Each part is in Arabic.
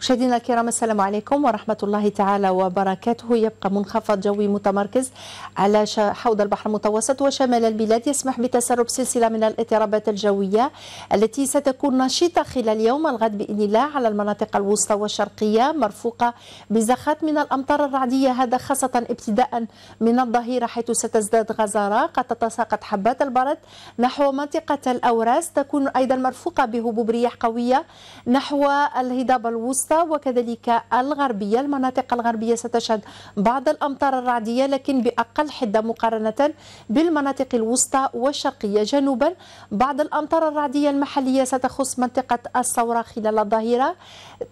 مشاهدينا الكرام السلام عليكم ورحمة الله تعالى وبركاته يبقى منخفض جوي متمركز على حوض البحر المتوسط وشمال البلاد يسمح بتسرب سلسلة من الاضطرابات الجوية التي ستكون نشيطة خلال يوم الغد بإذن الله على المناطق الوسطى والشرقية مرفوقة بزخات من الأمطار الرعدية هذا خاصة ابتداء من الظهيرة حيث ستزداد غزارة قد تتساقط حبات البرد نحو منطقة الأوراس تكون أيضا مرفوقة بهبوب رياح قوية نحو الهضاب الوسطى الوسطى وكذلك الغربية المناطق الغربية ستشهد بعض الأمطار الرعدية لكن بأقل حدة مقارنة بالمناطق الوسطى والشرقية جنوبا بعض الأمطار الرعدية المحلية ستخص منطقة الثورة خلال الظهيرة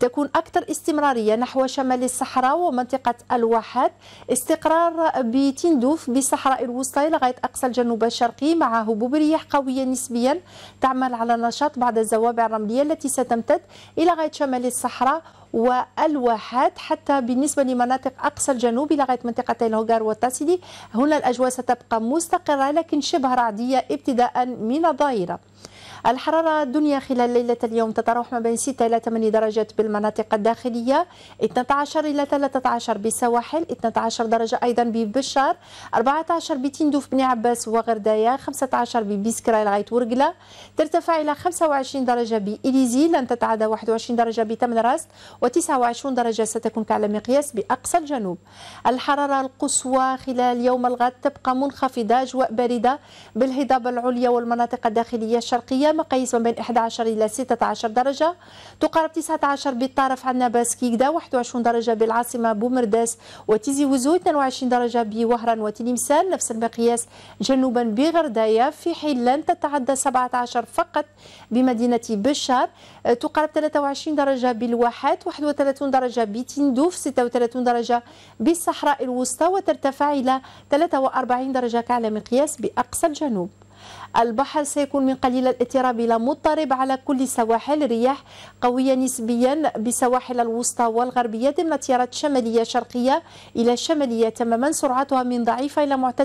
تكون أكثر استمرارية نحو شمال الصحراء ومنطقة الواحات استقرار بتندوف بالصحراء الوسطى لغاية أقصى الجنوب الشرقي مع هبوب رياح قوية نسبيا تعمل على نشاط بعض الزوابع الرملية التي ستمتد إلى غاية شمال الصحراء والواحات حتى بالنسبه لمناطق اقصى الجنوب لغايه منطقتي الهوغار والتاسيدي هنا الاجواء ستبقى مستقره لكن شبه رعديه ابتداء من الظهيره الحرارة الدنيا خلال ليلة اليوم تتراوح ما بين 6 إلى 8 درجات بالمناطق الداخلية 12 إلى 13 بسواحل 12 درجة أيضا ببشار 14 بتندوف بن عباس وغردايا 15 ببسكرا لغاية ورقلة ترتفع إلى 25 درجة بإليزي لن تتعدى 21 درجة بتمن راست و29 درجة ستكون كعلى مقياس بأقصى الجنوب الحرارة القصوى خلال يوم الغد تبقى منخفضة أجواء باردة بالهضاب العليا والمناطق الداخلية الشرقية مقاييس ما بين 11 إلى 16 درجة تقارب 19 بالطرف عندنا باسكيكدا 21 درجة بالعاصمة بومرداس وتيزي وزو 22 درجة بوهران وتلمسان نفس المقياس جنوبا بغردايا في حين لن تتعدى 17 فقط بمدينة بشار تقارب 23 درجة بالواحات 31 درجة بتندوف 36 درجة بالصحراء الوسطى وترتفع إلى 43 درجة كعلى مقياس بأقصى الجنوب البحر سيكون من قليل الاضطراب إلى مضطرب على كل سواحل رياح قوية نسبيا بسواحل الوسطى والغربية ضمن تيارات شمالية شرقية إلى شمالية تماما سرعتها من ضعيفة إلى معتدلة